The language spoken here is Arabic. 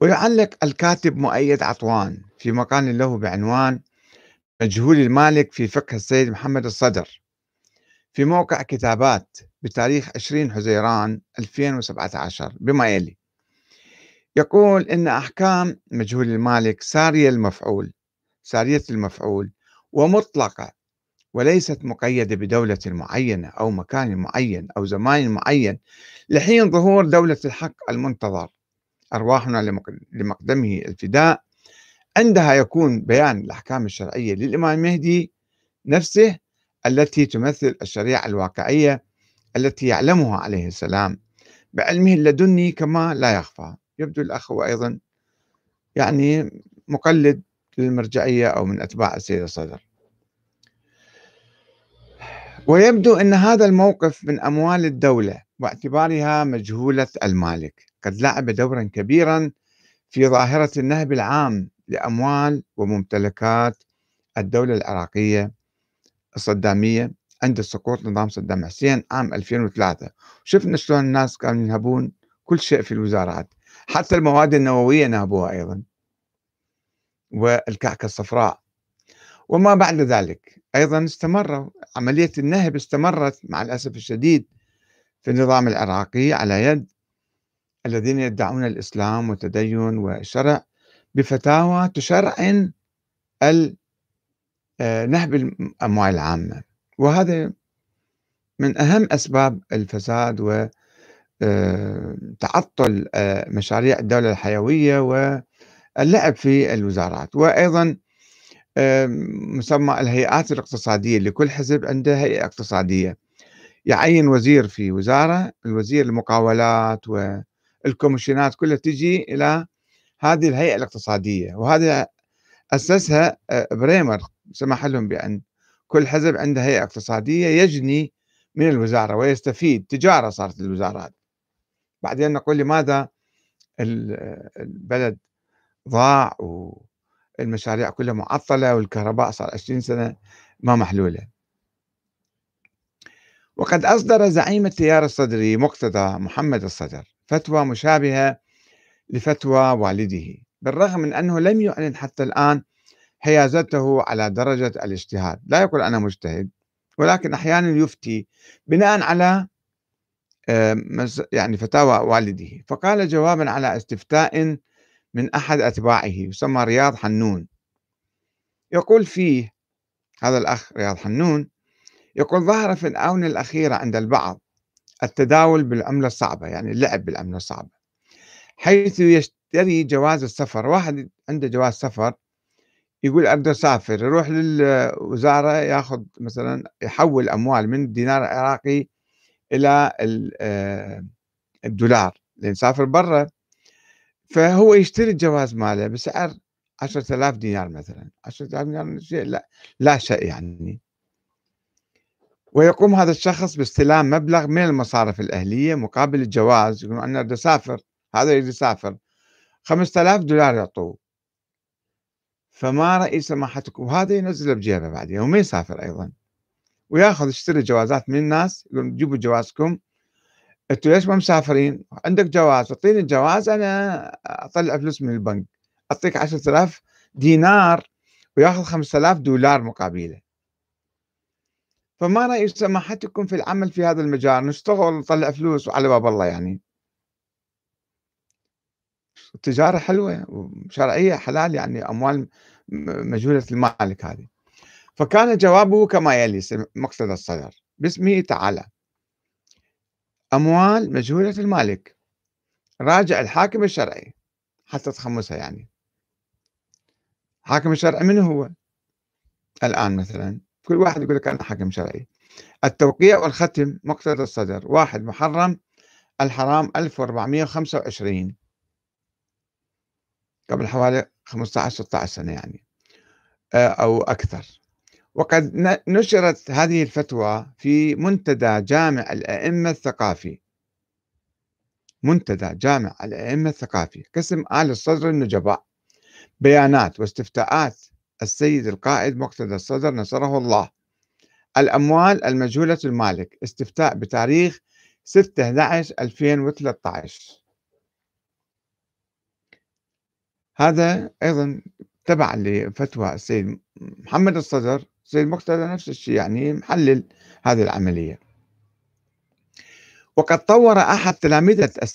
ويعلق الكاتب مؤيد عطوان في مقال له بعنوان مجهول المالك في فقه السيد محمد الصدر في موقع كتابات بتاريخ 20 حزيران 2017 بما يلي يقول إن أحكام مجهول المالك سارية المفعول سارية المفعول ومطلقة وليست مقيدة بدولة معينة أو مكان معين أو زمان معين لحين ظهور دولة الحق المنتظر أرواحنا لمقدمه الفداء عندها يكون بيان الأحكام الشرعية للإمام المهدي نفسه التي تمثل الشريعة الواقعية التي يعلمها عليه السلام بعلمه اللدني كما لا يخفى يبدو الأخ أيضا يعني مقلد للمرجعية أو من أتباع السيد الصدر ويبدو أن هذا الموقف من أموال الدولة واعتبارها مجهولة المالك قد لعب دورا كبيرا في ظاهرة النهب العام لأموال وممتلكات الدولة العراقية الصدامية عند سقوط نظام صدام حسين عام 2003 شفنا شلون الناس كانوا ينهبون كل شيء في الوزارات حتى المواد النووية نهبوها أيضا والكعكة الصفراء وما بعد ذلك أيضا استمروا عملية النهب استمرت مع الأسف الشديد في النظام العراقي على يد الذين يدعون الإسلام والتدين والشرع بفتاوى تشرعن آه، نهب الأموال العامة وهذا من أهم أسباب الفساد و آه، تعطل آه، مشاريع الدولة الحيوية واللعب في الوزارات وأيضا مسمى الهيئات الاقتصادية لكل حزب عنده هيئة اقتصادية يعين وزير في وزاره الوزير المقاولات والكوميشنات كلها تجي الى هذه الهيئه الاقتصاديه وهذا اسسها آه، بريمر سمح لهم بان كل حزب عنده هيئه اقتصاديه يجني من الوزاره ويستفيد تجاره صارت الوزارات بعدين نقول لماذا البلد ضاع والمشاريع كلها معطله والكهرباء صار 20 سنه ما محلوله وقد أصدر زعيم التيار الصدري مقتدى محمد الصدر فتوى مشابهة لفتوى والده بالرغم من أنه لم يعلن حتى الآن حيازته على درجة الاجتهاد لا يقول أنا مجتهد ولكن أحيانا يفتي بناء على آه، يعني فتاوى والده فقال جوابا على استفتاء من أحد أتباعه يسمى رياض حنون يقول فيه هذا الأخ رياض حنون يقول ظهر في الآونة الأخيرة عند البعض التداول بالعملة الصعبة يعني اللعب بالعملة الصعبة حيث يشتري جواز السفر واحد عنده جواز سفر يقول أريد أسافر يروح للوزارة ياخذ مثلا يحول أموال من الدينار العراقي إلى آه، الدولار لأن سافر برا فهو يشتري الجواز ماله بسعر عشرة آلاف دينار مثلا عشرة آلاف دينار لا لا شيء يعني ويقوم هذا الشخص باستلام مبلغ من المصارف الأهلية مقابل الجواز يقولون أنا بدي أسافر هذا يريد يسافر 5000 دولار يعطوه فما رأي سماحتكم وهذا ينزله بجيبه بعدين وما يسافر أيضا وياخذ يشتري جوازات من الناس يقولون جيبوا جوازكم انتوا ليش ما مسافرين؟ عندك جواز اعطيني الجواز انا اطلع فلوس من البنك اعطيك 10000 دينار وياخذ 5000 دولار مقابله فما رأي سماحتكم في العمل في هذا المجال نشتغل نطلع فلوس وعلى باب الله يعني التجاره حلوة وشرعيه حلال يعني أموال مجهولة المالك هذه فكان جوابه كما يلي مقصد الصدر باسمه تعالى أموال مجهولة المالك راجع الحاكم الشرعي حتى تخمسها يعني حاكم الشرعي من هو الآن مثلا كل واحد يقول لك أنا حكم شرعي التوقيع والختم مقتضى الصدر واحد محرم الحرام 1425 قبل حوالي 15 16 سنة يعني آه، أو أكثر وقد نشرت هذه الفتوى في منتدى جامع الأئمة الثقافي منتدى جامع الأئمة الثقافي قسم آل الصدر النجباء بيانات واستفتاءات السيد القائد مقتدى الصدر نصره الله الأموال المجهولة المالك استفتاء بتاريخ 6/11/2013 هذا أيضا تبع لفتوى السيد محمد الصدر السيد مقتدى نفس الشيء يعني محلل هذه العملية وقد طور أحد تلامذة السيد